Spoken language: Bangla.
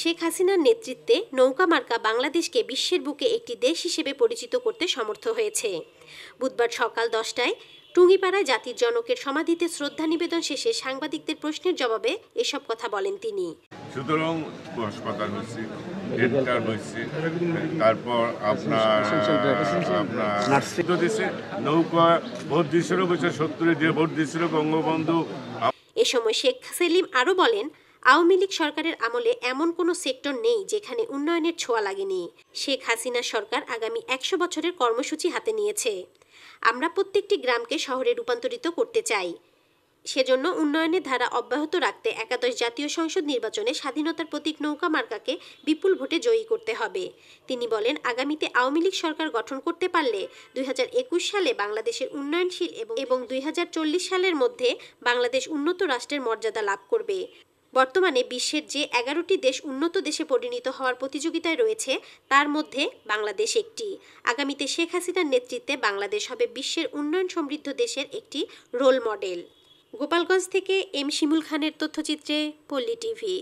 শেখ হাসিনার নেতৃত্বে নৌকা মার্কা বাংলাদেশকে বিশ্বের বুকে একটি দেশ হিসেবে পরিচিত করতে সমর্থ হয়েছে বুধবার সকাল দশটায় টুঙ্গিপাড়ায় জাতির জনকের সমাধিতে শ্রদ্ধা নিবেদন শেষে সাংবাদিকদের প্রশ্নের জবাবে এসব কথা বলেন তিনি সুতরাং হাসপাতাল হয়েছে ডেন্টাল হয়েছে তারপর আপনার আপনার নৌকা ভোট দিয়েছিল বছর সত্তরে ভোট দিয়েছিল বঙ্গবন্ধু এ সময় শেখ সেলিম আরও বলেন আওয়ামী লীগ সরকারের আমলে এমন কোনো সেক্টর নেই যেখানে উন্নয়নের ছোঁয়া লাগেনি শেখ হাসিনা সরকার আগামী একশো বছরের কর্মসূচি হাতে নিয়েছে আমরা প্রত্যেকটি গ্রামকে শহরে রূপান্তরিত করতে চাই সেজন্য উন্নয়নের ধারা অব্যাহত রাখতে একাদশ জাতীয় সংসদ নির্বাচনে স্বাধীনতার প্রতীক নৌকা মার্কাকে বিপুল ভোটে জয়ী করতে হবে তিনি বলেন আগামীতে আওয়ামী লীগ সরকার গঠন করতে পারলে দুই সালে বাংলাদেশের উন্নয়নশীল এবং দুই সালের মধ্যে বাংলাদেশ উন্নত রাষ্ট্রের মর্যাদা লাভ করবে বর্তমানে বিশ্বের যে এগারোটি দেশ উন্নত দেশে পরিণত হওয়ার প্রতিযোগিতায় রয়েছে তার মধ্যে বাংলাদেশ একটি আগামীতে শেখ হাসিনার নেতৃত্বে বাংলাদেশ হবে বিশ্বের উন্নয়ন সমৃদ্ধ দেশের একটি রোল মডেল গোপালগঞ্জ থেকে এম শিমুল খানের তথ্যচিত্রে পল্লী টিভি